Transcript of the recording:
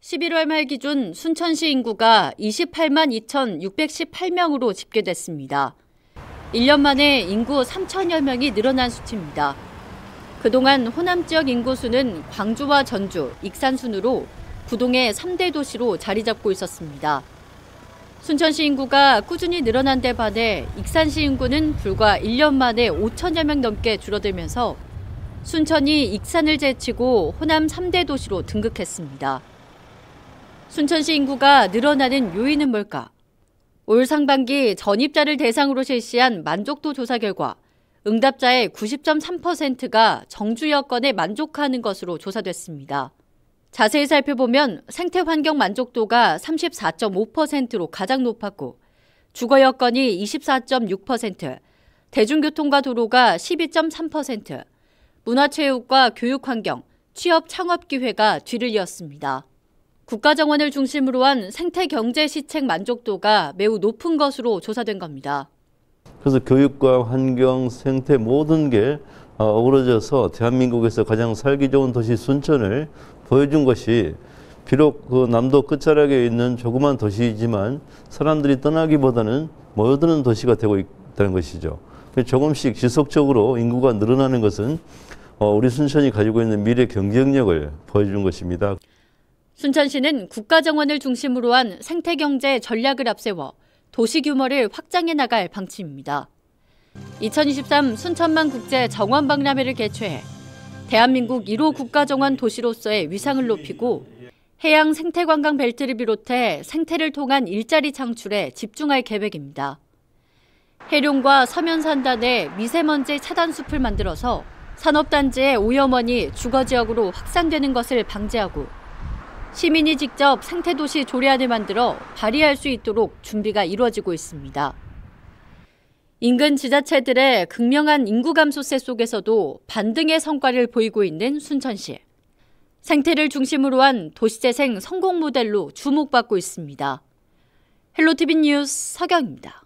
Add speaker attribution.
Speaker 1: 11월 말 기준 순천시 인구가 28만 2,618명으로 집계됐습니다. 1년 만에 인구 3천여 명이 늘어난 수치입니다. 그동안 호남 지역 인구수는 광주와 전주, 익산 순으로 구동의 3대 도시로 자리 잡고 있었습니다. 순천시 인구가 꾸준히 늘어난 데 반해 익산시 인구는 불과 1년 만에 5천여 명 넘게 줄어들면서 순천이 익산을 제치고 호남 3대 도시로 등극했습니다. 순천시 인구가 늘어나는 요인은 뭘까? 올 상반기 전입자를 대상으로 실시한 만족도 조사 결과 응답자의 90.3%가 정주 여건에 만족하는 것으로 조사됐습니다. 자세히 살펴보면 생태 환경 만족도가 34.5%로 가장 높았고 주거 여건이 24.6%, 대중교통과 도로가 12.3%, 문화체육과 교육 환경, 취업 창업 기회가 뒤를 이었습니다. 국가정원을 중심으로 한 생태 경제 시책 만족도가 매우 높은 것으로 조사된 겁니다.
Speaker 2: 그래서 교육과 환경, 생태 모든 게 어, 어우러져서 대한민국에서 가장 살기 좋은 도시 순천을 보여준 것이 비록 그 남도 끝자락에 있는 조그만 도시이지만 사람들이 떠나기보다는 모여드는 도시가 되고 있다는 것이죠. 조금씩 지속적으로 인구가 늘어나는 것은 어, 우리 순천이 가지고 있는 미래 경쟁력을 보여준 것입니다.
Speaker 1: 순천시는 국가정원을 중심으로 한 생태경제 전략을 앞세워 도시 규모를 확장해 나갈 방침입니다. 2023 순천만 국제 정원 박람회를 개최해 대한민국 1호 국가정원 도시로서의 위상을 높이고 해양 생태관광 벨트를 비롯해 생태를 통한 일자리 창출에 집중할 계획입니다. 해룡과 서면산단에 미세먼지 차단 숲을 만들어서 산업단지의 오염원이 주거지역으로 확산되는 것을 방지하고 시민이 직접 생태도시 조례안을 만들어 발의할 수 있도록 준비가 이루어지고 있습니다. 인근 지자체들의 극명한 인구 감소세 속에서도 반등의 성과를 보이고 있는 순천시. 생태를 중심으로 한 도시재생 성공 모델로 주목받고 있습니다. 헬로티비 뉴스 서경입니다.